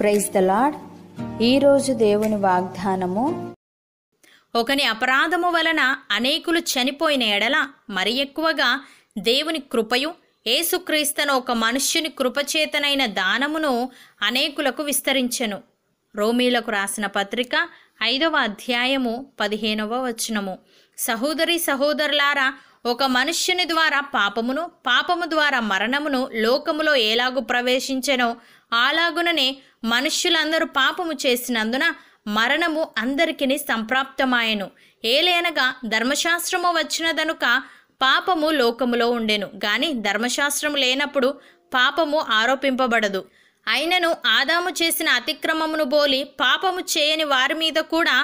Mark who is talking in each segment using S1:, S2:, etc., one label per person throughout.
S1: praise the lord ఈరోజు దేవుని వాగ్దానము ఒకని అపరాధము వలన అనేకులు చనిపోయిన ఎడల మరి ఎక్కువగా దేవుని కృపయు ఏసుక్రీస్తను ఒక మనుష్యుని కృపచేతనైన దానమును అనేకులకు విస్తరించెను రోమీలకు రాసిన పత్రిక ఐదవ అధ్యాయము పదిహేనవ వచనము సహోదరి సహోదరులారా ఒక మనుష్యుని ద్వారా పాపమును పాపము ద్వారా మరణమును లోకములో ఏలాగు ప్రవేశించెనో అలాగుననే మనుష్యులందరూ పాపము చేసినందున మరణము అందరికిని సంప్రాప్తమాయెను ఏలేనగా ధర్మశాస్త్రము వచ్చినదనుక పాపము లోకములో ఉండెను గాని ధర్మశాస్త్రము లేనప్పుడు పాపము ఆరోపింపబడదు అయినను ఆదాము చేసిన అతిక్రమమును బోలి పాపము చేయని వారి మీద కూడా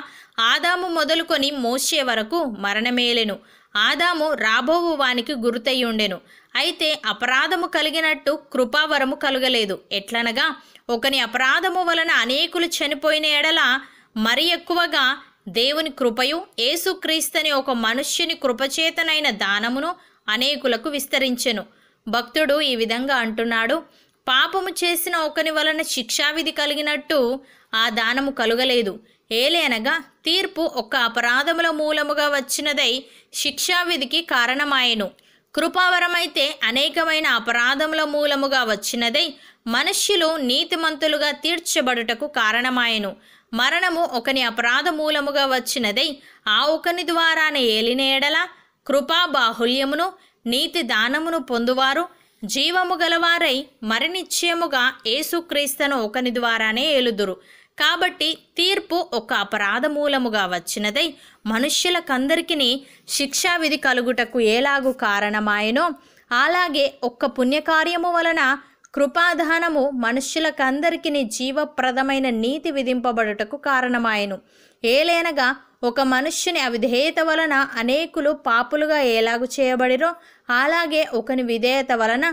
S1: ఆదాము మొదలుకొని మోసే వరకు మరణమేలెను ఆదాము రాబోవు వానికి గురుతయ్యుండెను అయితే అపరాధము కలిగినట్టు కృపావరము కలుగలేదు ఎట్లనగా ఒకని అపరాధము వలన అనేకులు చనిపోయిన ఎడల మరి ఎక్కువగా దేవుని కృపయు ఏసుక్రీస్తుని ఒక మనుష్యుని కృపచేతనైన దానమును అనేకులకు విస్తరించెను భక్తుడు ఈ విధంగా అంటున్నాడు పాపము చేసిన ఒకని వలన శిక్షావిధి కలిగినట్టు ఆ దానము కలుగలేదు ఏలేనగా తీర్పు ఒక్క అపరాధముల మూలముగా వచ్చినదై శిక్షావిధికి కారణమాయెను కృపావరమైతే అనేకమైన అపరాధముల మూలముగా వచ్చినదై మనుష్యులు నీతిమంతులుగా తీర్చబడుటకు కారణమాయెను మరణము ఒకని అపరాధ మూలముగా వచ్చినదై ఆ ఒకని ద్వారానే ఏలిన ఎడల కృపా బాహుల్యమును నీతి దానమును పొందువారు జీవము గలవారై మరినిశ్చయముగా ఏసుక్రీస్తును ఒకని ద్వారానే ఏలుదురు కాబట్టి తీర్పు ఒక అపరాధ మూలముగా వచ్చినదై మనుష్యులకందరికీ శిక్షావిధి కలుగుటకు ఏలాగు కారణమాయనో అలాగే ఒక్క పుణ్యకార్యము వలన కృపాధానము మనుష్యులకందరికీ జీవప్రదమైన నీతి విధింపబడుటకు కారణమాయను ఏలేనగా ఒక మనుష్యుని అవిధేయత వలన అనేకులు పాపులుగా ఏలాగు చేయబడిరో అలాగే ఒకని విధేయత వలన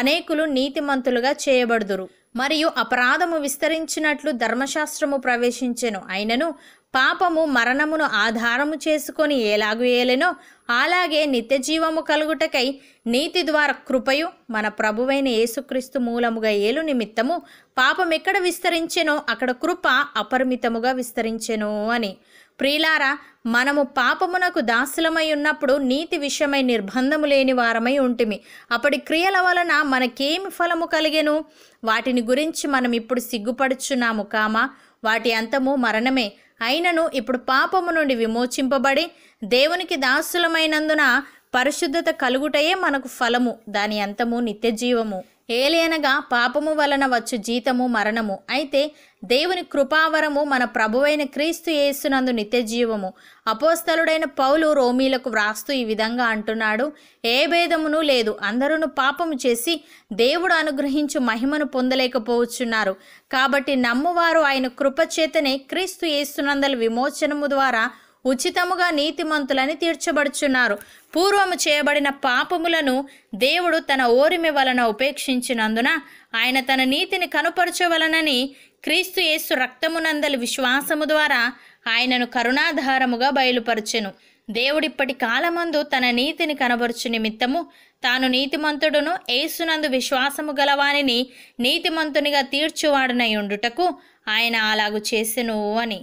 S1: అనేకులు నీతిమంతులుగా చేయబడుదురు మరియు అపరాధము విస్తరించినట్లు ధర్మశాస్త్రము ప్రవేశించెను అయినను పాపము మరణమును ఆధారము చేసుకొని ఏలాగు ఏలెనో అలాగే నిత్యజీవము కలుగుటకై నీతి ద్వారా కృపయు మన ప్రభువైన యేసుక్రీస్తు మూలముగా ఏలు నిమిత్తము పాపం ఎక్కడ విస్తరించెనో అక్కడ కృప అపరిమితముగా విస్తరించెను అని ప్రియులారా మనము పాపమునకు దాసులమై ఉన్నప్పుడు నీతి విషయమై నిర్బంధము లేని వారమై ఉంటిమి అప్పటి క్రియల వలన మనకేమి ఫలము కలిగెను వాటిని గురించి మనం ఇప్పుడు సిగ్గుపడుచున్నాము కామా వాటి అంతము మరణమే అయినను ఇప్పుడు పాపము నుండి విమోచింపబడి దేవునికి దాసులమైనందున పరిశుద్ధత కలుగుటయే మనకు ఫలము దాని అంతము నిత్యజీవము ఏలేనగా పాపము వలన వచ్చు జీతము మరణము అయితే దేవుని కృపావరము మన ప్రభువైన క్రీస్తు యేసునందు నిత్యజీవము అపోస్తలుడైన పౌలు రోమీలకు వ్రాస్తూ ఈ విధంగా అంటున్నాడు ఏ భేదమును లేదు అందరూ పాపము చేసి దేవుడు అనుగ్రహించు మహిమను పొందలేకపోవచ్చున్నారు కాబట్టి నమ్మువారు ఆయన కృపచేతనే క్రీస్తు యేసునందల విమోచనము ద్వారా ఉచితముగా నీతిమంతులని తీర్చబడుచున్నారు పూర్వము చేయబడిన పాపములను దేవుడు తన ఓరిమి వలన ఉపేక్షించినందున ఆయన తన నీతిని కనుపరచవలనని క్రీస్తు యేసు రక్తమునందలి విశ్వాసము ద్వారా ఆయనను కరుణాధారముగా బయలుపరచెను దేవుడిప్పటి కాలమందు తన నీతిని కనబరుచు నిమిత్తము తాను నీతిమంతుడును ఏసునందు విశ్వాసము గలవానిని నీతిమంతునిగా తీర్చువాడనై ఉండుటకు ఆయన అలాగు చేసెను అని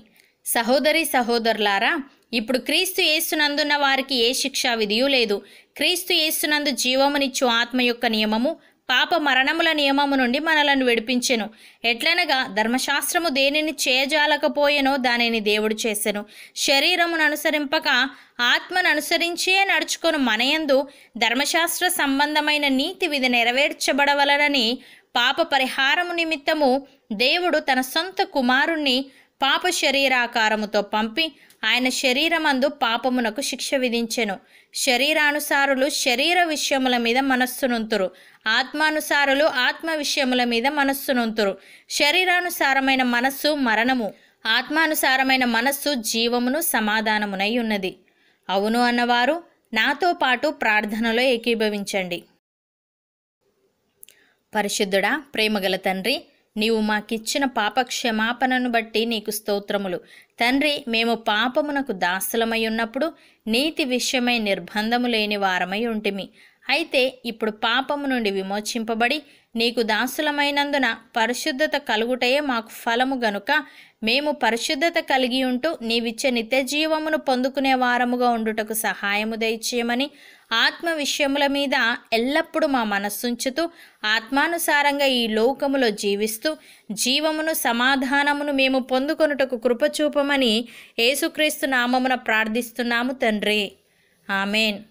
S1: సహోదరి సహోదరులారా ఇప్పుడు క్రీస్తు యేసునందున్న వారికి ఏ శిక్షా విధియూ లేదు క్రీస్తు యేసునందు జీవమునిచ్చు ఆత్మ యొక్క నియమము పాప మరణముల నియమము నుండి మనలను విడిపించెను ఎట్లనగా ధర్మశాస్త్రము దేనిని చేయజాలకపోయేనో దానిని దేవుడు చేసెను శరీరమును అనుసరింపక ఆత్మను అనుసరించే నడుచుకొని మనయందు ధర్మశాస్త్ర సంబంధమైన నీతి విధి నెరవేర్చబడవలనని పాప పరిహారము నిమిత్తము దేవుడు తన సొంత కుమారుణ్ణి పాప శరీరాకారముతో పంపి ఆయన శరీరమందు పాపమునకు శిక్ష విధించెను శరీరానుసారులు శరీర విషయముల మీద మనస్సునుంతురు ఆత్మానుసారులు ఆత్మ విషయముల మీద మనస్సునుంతురు శరీరానుసారమైన మనస్సు మరణము ఆత్మానుసారమైన మనస్సు జీవమును సమాధానమునై ఉన్నది అవును అన్నవారు నాతో పాటు ప్రార్థనలో ఏకీభవించండి పరిశుద్ధుడా ప్రేమగల తండ్రి నీవు మాకిచ్చిన పాప క్షమాపణను బట్టి నీకు స్తోత్రములు తండ్రి మేము పాపమునకు దాసులమై ఉన్నప్పుడు నీతి విషయమై నిర్బంధము లేని వారమై ఉంటిమి అయితే ఇప్పుడు పాపము నుండి విమోచింపబడి నీకు దాసులమైనందున పరిశుద్ధత కలుగుటయే మాకు ఫలము గనుక మేము పరిశుద్ధత కలిగి ఉంటూ నీవిచ్చే నిత్యజీవమును పొందుకునే వారముగా ఉండుటకు సహాయము దయచేయమని ఆత్మ విషయముల మీద ఎల్లప్పుడూ మా మనస్సుంచుతూ ఆత్మానుసారంగా ఈ లోకములో జీవిస్తూ జీవమును సమాధానమును మేము పొందుకొనుటకు కృపచూపమని యేసుక్రీస్తు నామమున ప్రార్థిస్తున్నాము తండ్రి ఆమెన్